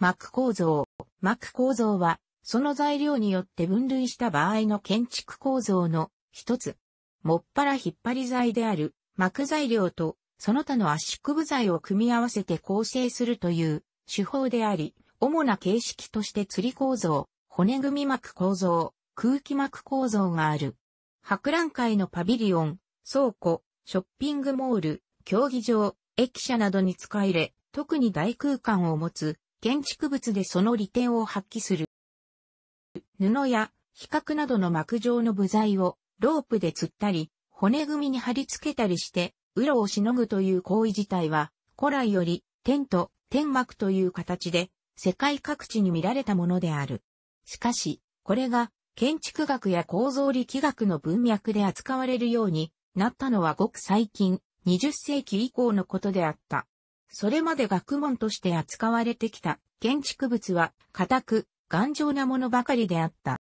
膜構造。膜構造は、その材料によって分類した場合の建築構造の一つ。もっぱら引っ張り材である膜材料とその他の圧縮部材を組み合わせて構成するという手法であり、主な形式として釣り構造、骨組み膜構造、空気膜構造がある。博覧会のパビリオン、倉庫、ショッピングモール、競技場、駅舎などに使い入れ、特に大空間を持つ建築物でその利点を発揮する。布や、比較などの膜状の部材をロープで釣ったり、骨組みに貼り付けたりして、うろをしのぐという行為自体は、古来より、天と天幕という形で、世界各地に見られたものである。しかし、これが、建築学や構造力学の文脈で扱われるようになったのはごく最近、20世紀以降のことであった。それまで学問として扱われてきた建築物は固く頑丈なものばかりであった。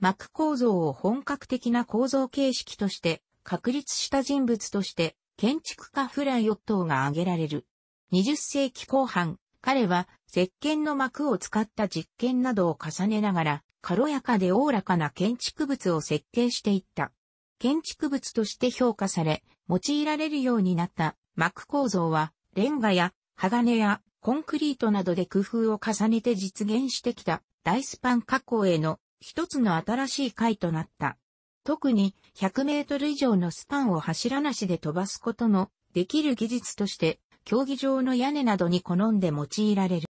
膜構造を本格的な構造形式として確立した人物として建築家フライオットーが挙げられる。20世紀後半、彼は石鹸の膜を使った実験などを重ねながら軽やかでおおらかな建築物を設計していった。建築物として評価され、用いられるようになった膜構造は、レンガや、鋼や、コンクリートなどで工夫を重ねて実現してきた、大スパン加工への、一つの新しい回となった。特に、100メートル以上のスパンを柱なしで飛ばすことの、できる技術として、競技場の屋根などに好んで用いられる。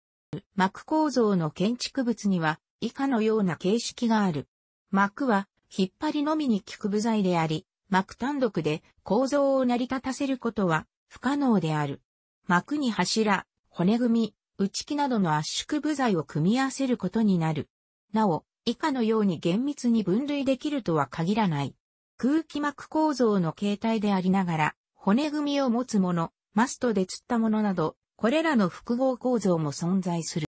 膜構造の建築物には、以下のような形式がある。膜は、引っ張りのみに効く部材であり、膜単独で構造を成り立たせることは不可能である。膜に柱、骨組み、内木などの圧縮部材を組み合わせることになる。なお、以下のように厳密に分類できるとは限らない。空気膜構造の形態でありながら、骨組みを持つもの、マストで釣ったものなど、これらの複合構造も存在する。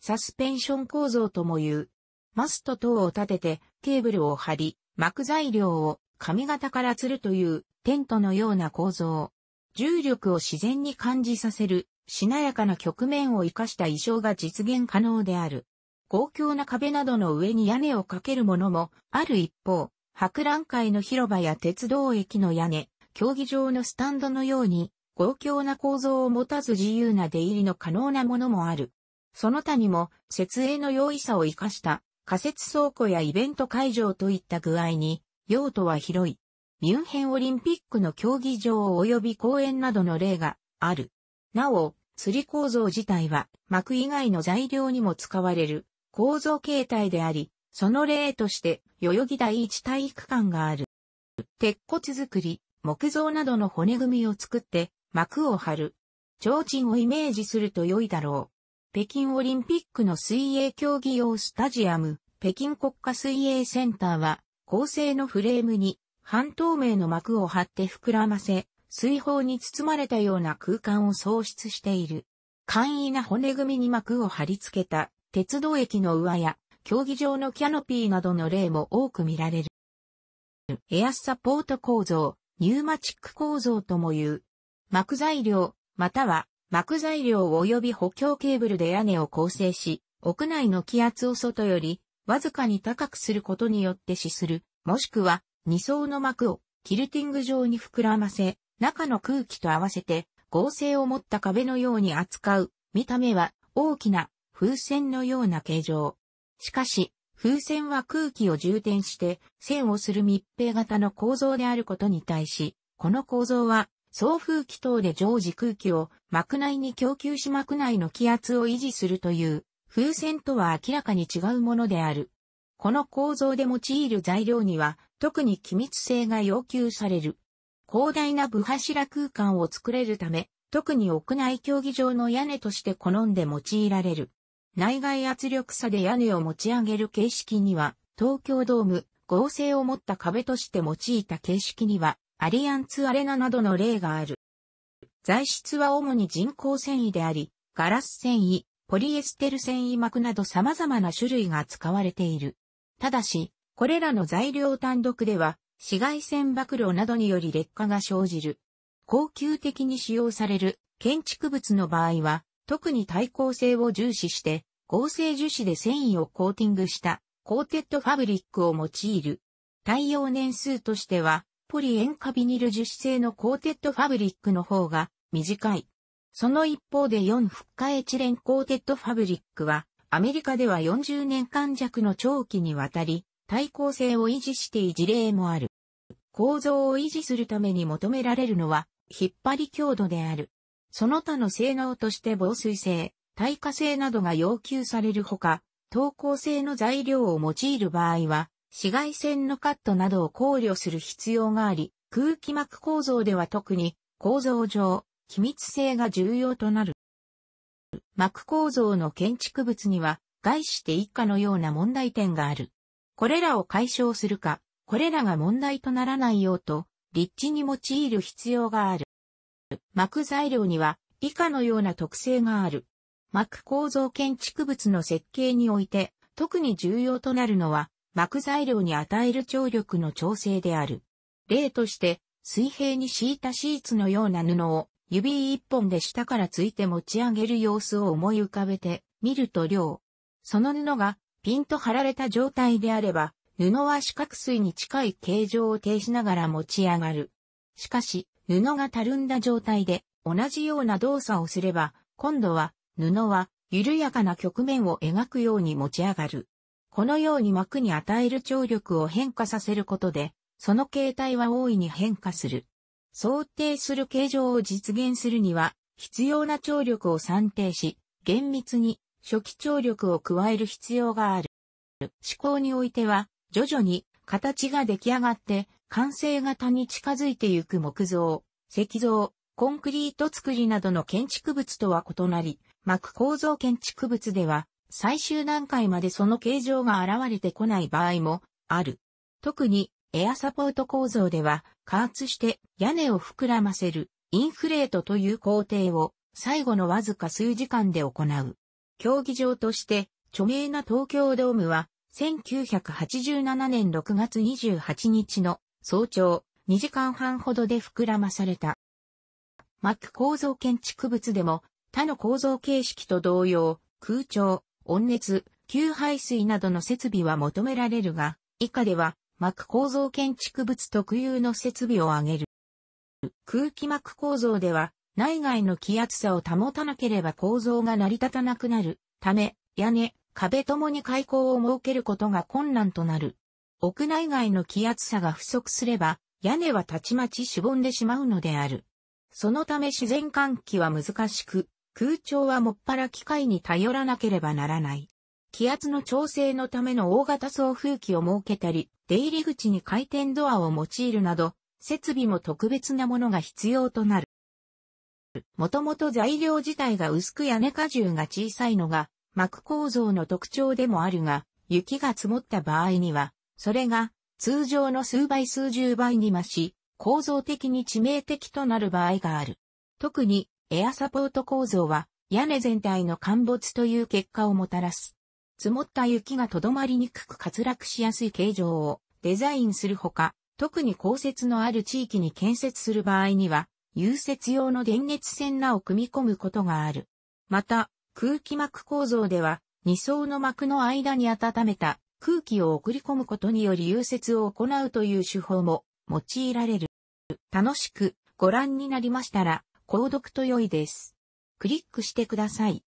サスペンション構造とも言う。マスト等を立ててケーブルを張り、膜材料を髪型から吊るというテントのような構造。重力を自然に感じさせる、しなやかな局面を生かした衣装が実現可能である。公共な壁などの上に屋根をかけるものもある一方、博覧会の広場や鉄道駅の屋根、競技場のスタンドのように、公共な構造を持たず自由な出入りの可能なものもある。その他にも、設営の容易さを生かした、仮設倉庫やイベント会場といった具合に、用途は広い。ミュンヘンオリンピックの競技場及び公園などの例がある。なお、釣り構造自体は膜以外の材料にも使われる構造形態であり、その例として代々木第一体育館がある。鉄骨作り、木造などの骨組みを作って膜を張る。提灯をイメージすると良いだろう。北京オリンピックの水泳競技用スタジアム、北京国家水泳センターは構成のフレームに半透明の膜を張って膨らませ、水泡に包まれたような空間を創出している。簡易な骨組みに膜を貼り付けた鉄道駅の上や競技場のキャノピーなどの例も多く見られる。エアスサポート構造、ニューマチック構造とも言う。膜材料、または膜材料及び補強ケーブルで屋根を構成し、屋内の気圧を外よりわずかに高くすることによって死する、もしくは2層の膜をキルティング状に膨らませ、中の空気と合わせて合成を持った壁のように扱う、見た目は大きな風船のような形状。しかし、風船は空気を充填して線をする密閉型の構造であることに対し、この構造は送風機等で常時空気を膜内に供給し膜内の気圧を維持するという風船とは明らかに違うものである。この構造で用いる材料には特に機密性が要求される。広大な部柱空間を作れるため、特に屋内競技場の屋根として好んで用いられる。内外圧力差で屋根を持ち上げる形式には、東京ドーム、合成を持った壁として用いた形式には、アリアンツアレナなどの例がある。材質は主に人工繊維であり、ガラス繊維、ポリエステル繊維膜など様々な種類が使われている。ただし、これらの材料単独では、紫外線曝露などにより劣化が生じる。高級的に使用される建築物の場合は、特に耐光性を重視して、合成樹脂で繊維をコーティングしたコーテッドファブリックを用いる。耐用年数としては、ポリ塩化ビニル樹脂製のコーテッドファブリックの方が短い。その一方で4フッカエチレンコーテッドファブリックは、アメリカでは40年間弱の長期にわたり、耐抗性を維持してい事例もある。構造を維持するために求められるのは、引っ張り強度である。その他の性能として防水性、耐火性などが要求されるほか、透光性の材料を用いる場合は、紫外線のカットなどを考慮する必要があり、空気膜構造では特に構造上、機密性が重要となる。膜構造の建築物には、概して一家のような問題点がある。これらを解消するか、これらが問題とならないようと、立地に用いる必要がある。膜材料には、以下のような特性がある。膜構造建築物の設計において、特に重要となるのは、膜材料に与える張力の調整である。例として、水平に敷いたシーツのような布を指一本で下からついて持ち上げる様子を思い浮かべて、見ると量。その布がピンと張られた状態であれば、布は四角錐に近い形状を呈しながら持ち上がる。しかし、布がたるんだ状態で同じような動作をすれば、今度は布は緩やかな局面を描くように持ち上がる。このように膜に与える張力を変化させることで、その形態は大いに変化する。想定する形状を実現するには、必要な張力を算定し、厳密に初期張力を加える必要がある。思考においては、徐々に形が出来上がって、完成型に近づいてゆく木造、石像、コンクリート作りなどの建築物とは異なり、膜構造建築物では、最終段階までその形状が現れてこない場合もある。特にエアサポート構造では、加圧して屋根を膨らませる、インフレートという工程を、最後のわずか数時間で行う。競技場として、著名な東京ドームは、1987年6月28日の早朝、2時間半ほどで膨らまされた。マック構造建築物でも、他の構造形式と同様、空調、温熱、給排水などの設備は求められるが、以下では膜構造建築物特有の設備を挙げる。空気膜構造では、内外の気圧差を保たなければ構造が成り立たなくなるため、屋根、壁ともに開口を設けることが困難となる。屋内外の気圧差が不足すれば、屋根はたちまちしぼんでしまうのである。そのため自然換気は難しく、空調はもっぱら機械に頼らなければならない。気圧の調整のための大型送風機を設けたり、出入り口に回転ドアを用いるなど、設備も特別なものが必要となる。もともと材料自体が薄く屋根荷重が小さいのが、膜構造の特徴でもあるが、雪が積もった場合には、それが通常の数倍数十倍に増し、構造的に致命的となる場合がある。特にエアサポート構造は屋根全体の陥没という結果をもたらす。積もった雪がとどまりにくく滑落しやすい形状をデザインするほか、特に降雪のある地域に建設する場合には、融雪用の電熱線なを組み込むことがある。また、空気膜構造では、二層の膜の間に温めた空気を送り込むことにより融雪を行うという手法も用いられる。楽しくご覧になりましたら、購読と良いです。クリックしてください。